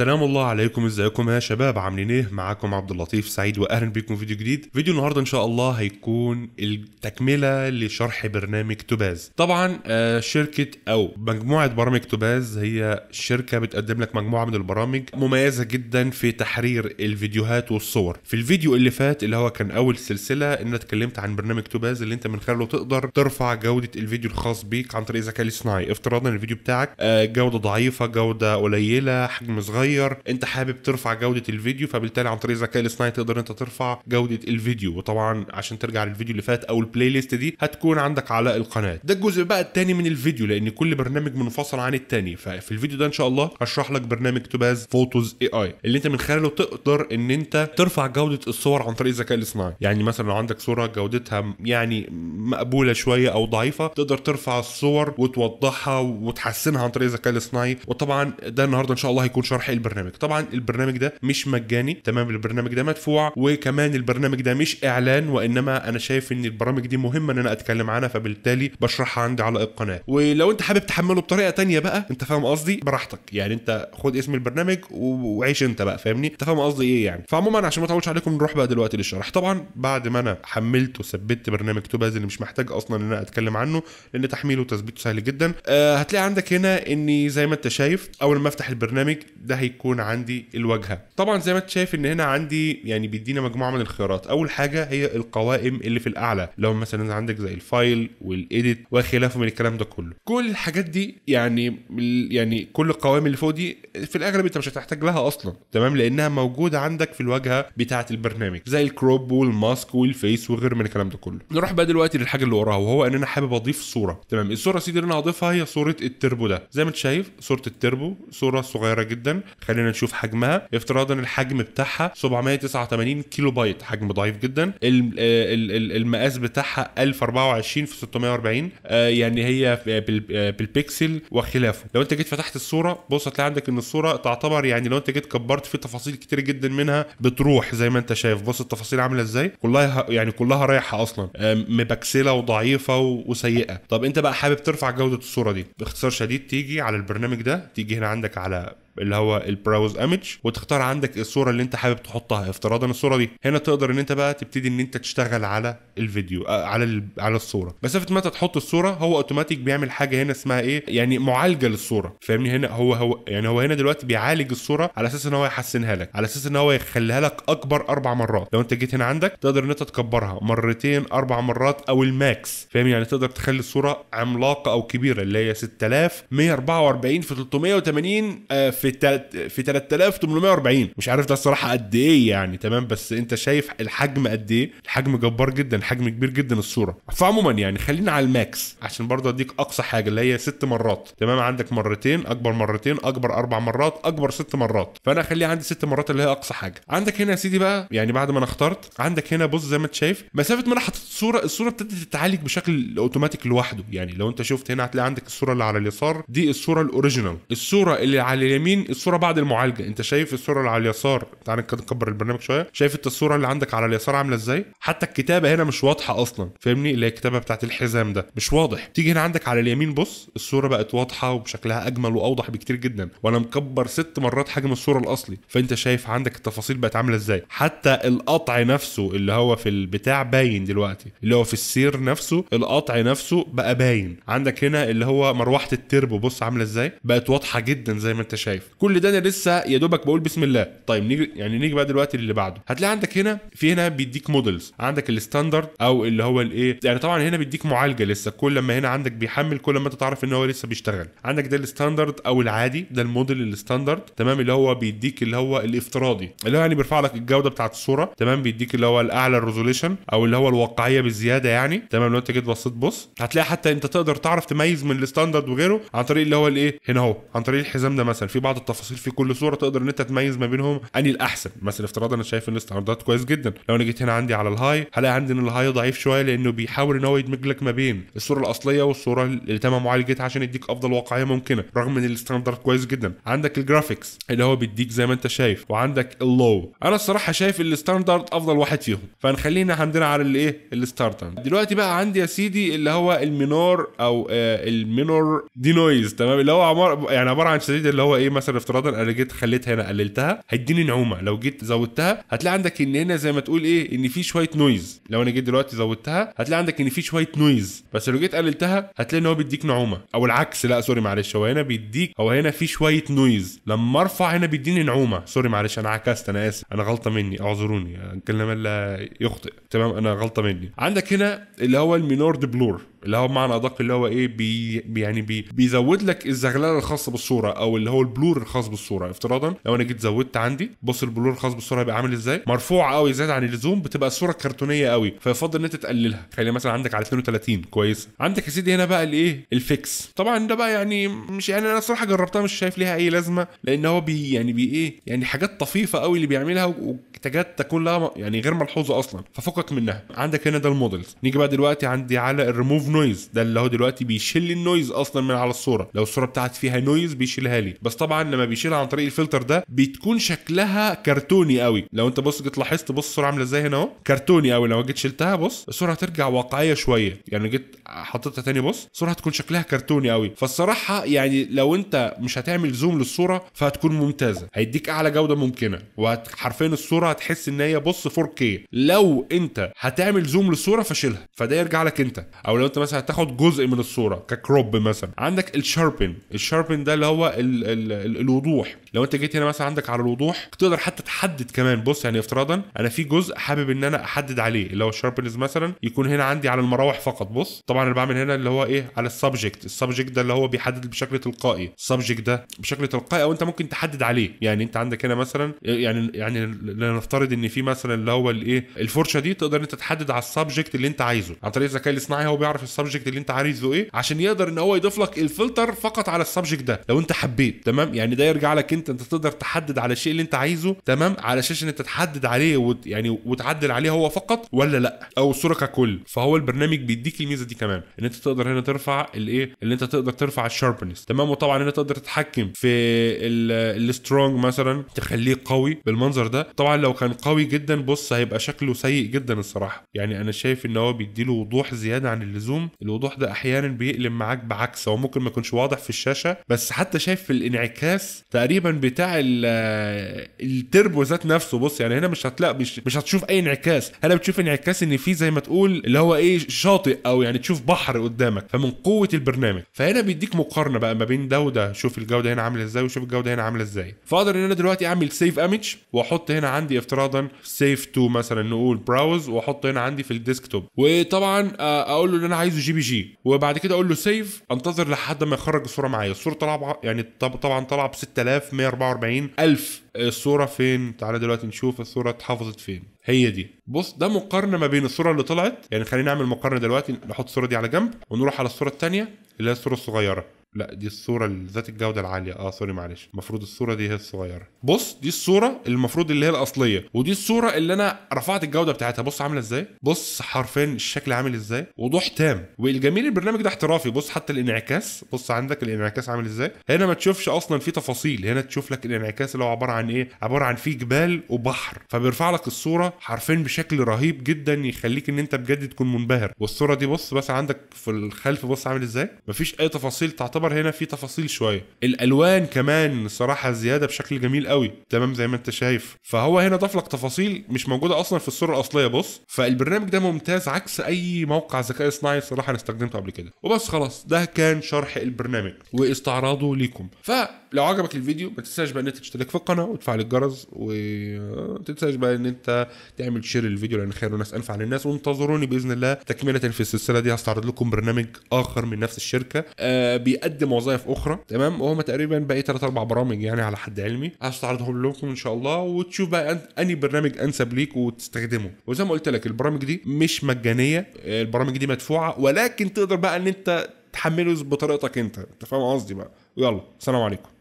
سلام الله عليكم ازيكم يا شباب عاملين ايه معاكم عبد اللطيف سعيد واهلا بيكم فيديو جديد فيديو النهارده ان شاء الله هيكون التكمله لشرح برنامج توباز طبعا آه، شركه او مجموعه برامج توباز هي شركه بتقدم لك مجموعه من البرامج مميزه جدا في تحرير الفيديوهات والصور في الفيديو اللي فات اللي هو كان اول سلسله ان اتكلمت عن برنامج توباز اللي انت من خلاله تقدر ترفع جوده الفيديو الخاص بيك عن طريق الذكاء الاصطناعي افتراضا الفيديو بتاعك آه، جوده ضعيفه جوده قليله حجم صغير صغير انت حابب ترفع جوده الفيديو فبالتالي عن طريق الذكاء الاصطناعي تقدر انت ترفع جوده الفيديو وطبعا عشان ترجع للفيديو اللي فات او البلاي ليست دي هتكون عندك على القناه ده الجزء بقى الثاني من الفيديو لان كل برنامج منفصل عن الثاني ففي الفيديو ده ان شاء الله هشرح لك برنامج توباز فوتوز اي اي اللي انت من خلاله تقدر ان انت ترفع جوده الصور عن طريق الذكاء الاصطناعي يعني مثلا لو عندك صوره جودتها يعني مقبوله شويه او ضعيفه تقدر ترفع الصور وتوضحها وتحسنها عن طريق الذكاء الاصطناعي وطبعا ده النهارده ان شاء الله هيكون شرح البرنامج طبعا البرنامج ده مش مجاني تمام البرنامج ده مدفوع وكمان البرنامج ده مش اعلان وانما انا شايف ان البرامج دي مهمه ان انا اتكلم عنها فبالتالي بشرحها عندي على القناه ولو انت حابب تحمله بطريقه تانية بقى انت فاهم قصدي براحتك يعني انت خد اسم البرنامج وعيش انت بقى فاهمني انت فاهم قصدي ايه يعني فعموما عشان ما اطولش عليكم نروح بقى دلوقتي للشرح طبعا بعد ما انا حملت وثبت برنامج توباز اللي مش محتاج اصلا ان انا اتكلم عنه لان تحميله وتثبيته سهل جدا آه هتلاقي عندك هنا اني زي ما انت شايف اول ما افتح البرنامج ده هيكون عندي الواجهه طبعا زي ما انت شايف ان هنا عندي يعني بيدينا مجموعه من الخيارات اول حاجه هي القوائم اللي في الاعلى لو مثلا عندك زي الفايل والايديت وخلافه من الكلام ده كله كل الحاجات دي يعني يعني كل القوائم اللي فوق دي في الاغلب انت مش هتحتاج لها اصلا تمام لانها موجوده عندك في الواجهه بتاعه البرنامج زي الكروب والماسك والفيس وغير من الكلام ده كله نروح بقى دلوقتي للحاجه اللي وراها وهو ان انا حابب اضيف صوره تمام الصوره سيدي اللي انا هضيفها هي صوره التربو ده زي ما انت شايف صوره التربو صوره صغيره جدا خلينا نشوف حجمها افتراضا الحجم بتاعها 789 كيلو بايت حجم ضعيف جدا آه، المقاس بتاعها 1024 في 640 آه، يعني هي آه، بالبيكسل وخلافه لو انت جيت فتحت الصوره بص هتلاقي عندك ان الصوره تعتبر يعني لو انت جيت كبرت في تفاصيل كتير جدا منها بتروح زي ما انت شايف بص التفاصيل عامله ازاي كلها يعني كلها رايحه اصلا مبكسله وضعيفه وسيئه طب انت بقى حابب ترفع جوده الصوره دي باختصار شديد تيجي على البرنامج ده تيجي هنا عندك على اللي هو البراوز ايمج وتختار عندك الصوره اللي انت حابب تحطها افتراضا الصوره دي هنا تقدر ان انت بقى تبتدي ان انت تشتغل على الفيديو آه، على على الصوره مسافه متى تحط الصوره هو اوتوماتيك بيعمل حاجه هنا اسمها ايه يعني معالجه للصوره فاهمني هنا هو هو يعني هو هنا دلوقتي بيعالج الصوره على اساس ان هو يحسنها لك على اساس ان هو يخليها لك اكبر اربع مرات لو انت جيت هنا عندك تقدر ان انت تكبرها مرتين اربع مرات او الماكس فاهم يعني تقدر تخلي الصوره عملاقه او كبيره اللي هي 6144 في 380 آه، في في 3840 مش عارف ده الصراحه قد ايه يعني تمام بس انت شايف الحجم قد ايه الحجم جبار جدا حجم كبير جدا الصوره فعموما يعني خلينا على الماكس عشان برضه اديك اقصى حاجه اللي هي ست مرات تمام عندك مرتين اكبر مرتين اكبر اربع مرات اكبر ست مرات فانا اخليه عندي ست مرات اللي هي اقصى حاجه عندك هنا يا سيدي بقى يعني بعد ما انا اخترت عندك هنا بص زي ما انت شايف مسافه ما انا حطيت الصوره الصوره ابتدت تتعالج بشكل اوتوماتيك لوحده يعني لو انت شفت هنا هتلاقي عندك الصوره اللي على اليسار دي الصوره الاوريجينال الصوره اللي على اليمين مين الصوره بعد المعالجه انت شايف الصوره اللي على اليسار تعال نكبر البرنامج شويه شايف انت الصوره اللي عندك على اليسار عامله ازاي حتى الكتابه هنا مش واضحه اصلا فاهمني اللي هي الكتابه بتاعت الحزام ده مش واضح تيجي هنا عندك على اليمين بص الصوره بقت واضحه وبشكلها اجمل واوضح بكتير جدا وانا مكبر ست مرات حجم الصوره الاصلي فانت شايف عندك التفاصيل بقت عامله ازاي حتى القطع نفسه اللي هو في البتاع باين دلوقتي اللي هو في السير نفسه القطع نفسه بقى باين عندك هنا اللي هو مروحه التربو بص عامله ازاي بقت واضحه جدا زي ما انت شايف شايف كل ده انا لسه يا دوبك بقول بسم الله طيب نيجي يعني نيجي بقى دلوقتي اللي بعده هتلاقي عندك هنا في هنا بيديك مودلز عندك الستاندرد او اللي هو الايه يعني طبعا هنا بيديك معالجه لسه كل لما هنا عندك بيحمل كل ما انت تعرف ان هو لسه بيشتغل عندك ده الستاندرد او العادي ده الموديل الستاندرد تمام اللي هو بيديك اللي هو الافتراضي اللي هو يعني بيرفع لك الجوده بتاعت الصوره تمام بيديك اللي هو الاعلى الريزوليشن او اللي هو الواقعيه بالزياده يعني تمام لو انت جيت بصيت بص هتلاقي حتى انت تقدر تعرف تميز من الستاندرد وغيره عن طريق اللي هو الايه هنا اهو عن طريق الحزام ده مثلا في بعض بعض التفاصيل في كل صوره تقدر ان انت تميز ما بينهم اني الاحسن مثلا افتراضا انا شايف الاستعراضات كويس جدا لو انا جيت هنا عندي على الهاي هلاقي عندي ان الهاي ضعيف شويه لانه بيحاول ان هو يدمج لك ما بين الصوره الاصليه والصوره اللي تم معالجتها عشان يديك افضل واقعيه ممكنه رغم ان الاستاندرد كويس جدا عندك الجرافيكس اللي هو بيديك زي ما انت شايف وعندك اللو انا الصراحه شايف الاستاندرد افضل واحد فيهم فنخلينا عندنا على الايه الستارت دلوقتي بقى عندي يا سيدي اللي هو المينور او آه المينور دي نويز تمام اللي هو عبارة يعني عباره عن شديد اللي هو ايه مثلا افتراضا انا جيت خليتها هنا قللتها هيديني نعومه لو جيت زودتها هتلاقي عندك ان هنا زي ما تقول ايه ان في شويه نويز لو انا جيت دلوقتي زودتها هتلاقي عندك ان في شويه نويز بس لو جيت قللتها هتلاقي ان هو بيديك نعومه او العكس لا سوري معلش هو هنا بيديك هو هنا في شويه نويز لما ارفع هنا بيديني نعومه سوري معلش انا عكست انا اسف انا غلطه مني اعذروني الكلام لا يخطئ تمام انا غلطه مني عندك هنا اللي هو المينورد بلور اللي هو بمعنى ادق اللي هو ايه بي يعني بي بيزود لك الزغلله الخاصه بالصوره او اللي هو البلور البلور الخاص بالصوره افتراضا لو انا جيت زودت عندي بص البلور الخاص بالصوره هيبقى عامل ازاي مرفوع قوي زياده عن اللزوم بتبقى الصوره كرتونيه قوي فيفضل ان انت تقللها خلي مثلا عندك على 32 كويس عندك يا سيدي هنا بقى الايه الفيكس طبعا ده بقى يعني مش يعني انا الصراحه جربتها مش شايف ليها اي لازمه لان هو بي يعني بي ايه يعني حاجات طفيفه قوي اللي بيعملها وتجد تكون لها يعني غير ملحوظه اصلا ففكك منها عندك هنا ده المودلز نيجي بقى دلوقتي عندي على الريموف نويز ده اللي هو دلوقتي بيشيل النويز اصلا من على الصوره لو الصوره بتاعت فيها نويز بيشيلها لي بس طبعا لما بيشيلها عن طريق الفلتر ده بتكون شكلها كرتوني قوي لو انت بص جيت لاحظت بص الصوره عامله ازاي هنا اهو كرتوني قوي لو جيت شلتها بص الصوره هترجع واقعيه شويه يعني جيت حطيتها تاني بص الصوره هتكون شكلها كرتوني قوي فالصراحه يعني لو انت مش هتعمل زوم للصوره فهتكون ممتازه هيديك اعلى جوده ممكنه وحرفيا الصوره هتحس ان هي بص 4K لو انت هتعمل زوم للصوره فشيلها فده يرجع لك انت او لو انت مثلا هتاخد جزء من الصوره ككروب مثلا عندك الشاربن الشاربن ده اللي هو الوضوح لو انت جيت هنا مثلا عندك على الوضوح تقدر حتى تحدد كمان بص يعني افتراضا انا في جزء حابب ان انا احدد عليه اللي هو الشاربنز مثلا يكون هنا عندي على المراوح فقط بص طبعا انا بعمل هنا اللي هو ايه على السبجكت السبجكت ده اللي هو بيحدد بشكل تلقائي السبجكت ده بشكل تلقائي او انت ممكن تحدد عليه يعني انت عندك هنا مثلا يعني يعني لنفترض ان في مثلا اللي هو الايه الفرشه دي تقدر انت تحدد على السبجكت اللي انت عايزه عن طريق الذكاء الاصطناعي هو بيعرف السبجكت اللي انت عايزه ايه عشان يقدر ان هو يضيف لك الفلتر فقط على السبجكت ده لو انت حبيت تمام يعني ده يرجع لك انت انت تقدر تحدد على الشيء اللي انت عايزه تمام على شاشه انت تحدد عليه وت يعني وتعدل عليه هو فقط ولا لا او الصوره ككل فهو البرنامج بيديك الميزه دي كمان ان انت تقدر هنا ترفع الايه اللي انت تقدر ترفع الشاربنس تمام وطبعا هنا تقدر تتحكم في السترونج مثلا تخليه قوي بالمنظر ده طبعا لو كان قوي جدا بص هيبقى شكله سيء جدا الصراحه يعني انا شايف ان هو بيديله وضوح زياده عن اللزوم الوضوح ده احيانا بيقلم معاك بعكس هو ممكن ما يكونش واضح في الشاشه بس حتى شايف في الانعكاس تقريبا الدريفن بتاع التربو ذات نفسه بص يعني هنا مش هتلاقي مش, مش هتشوف اي انعكاس هنا بتشوف انعكاس ان في زي ما تقول اللي هو ايه شاطئ او يعني تشوف بحر قدامك فمن قوه البرنامج فهنا بيديك مقارنه بقى ما بين ده وده شوف الجوده هنا عامله ازاي وشوف الجوده هنا عامله ازاي فاقدر ان انا دلوقتي اعمل سيف ايمج واحط هنا عندي افتراضا سيف تو مثلا نقول براوز واحط هنا عندي في الديسكتوب وطبعا آه، اقول له ان انا عايزه جي بي جي وبعد كده اقول له سيف انتظر لحد ما يخرج الصوره معايا الصوره طالعه يعني طبعا طالعه ب 6000 144 ألف الصورة فين تعالى دلوقتي نشوف الصورة اتحفظت فين هي دي بص ده مقارنة ما بين الصورة اللي طلعت يعني خلينا نعمل مقارنة دلوقتي نحط الصورة دي على جنب ونروح على الصورة الثانية اللي هي الصورة الصغيرة لا دي الصوره ذات الجوده العاليه اه سوري معلش المفروض الصوره دي هي الصغيره بص دي الصوره المفروض اللي هي الاصليه ودي الصوره اللي انا رفعت الجوده بتاعتها بص عامله ازاي بص حرفيا الشكل عامل ازاي وضوح تام والجميل البرنامج ده احترافي بص حتى الانعكاس بص عندك الانعكاس عامل ازاي هنا ما تشوفش اصلا في تفاصيل هنا تشوف لك الانعكاس اللي هو عباره عن ايه عباره عن في جبال وبحر فبيرفع لك الصوره حرفيا بشكل رهيب جدا يخليك ان انت بجد تكون منبهر والصوره دي بص بس عندك في الخلف بص عامل ازاي مفيش اي تفاصيل تعتبر يعتبر هنا في تفاصيل شويه الالوان كمان صراحه زياده بشكل جميل قوي تمام زي ما انت شايف فهو هنا ضاف لك تفاصيل مش موجوده اصلا في الصوره الاصليه بص فالبرنامج ده ممتاز عكس اي موقع ذكاء اصطناعي صراحه انا استخدمته قبل كده وبس خلاص ده كان شرح البرنامج واستعراضه ليكم فلو عجبك الفيديو ما تنساش بقى ان انت تشترك في القناه وتفعل الجرس وما تنساش بقى ان انت تعمل شير للفيديو لان خير الناس انفع للناس وانتظروني باذن الله تكمله في السلسله دي هستعرض لكم برنامج اخر من نفس الشركه آه بيقدم بيقدم وظائف اخرى تمام وهم تقريبا باقي ثلاث إيه، اربع برامج يعني على حد علمي هستعرضهم لكم ان شاء الله وتشوف بقى اني برنامج انسب ليك وتستخدمه وزي ما قلت لك البرامج دي مش مجانيه البرامج دي مدفوعه ولكن تقدر بقى ان انت تحمله بطريقتك انت انت فاهم قصدي بقى يلا سلام عليكم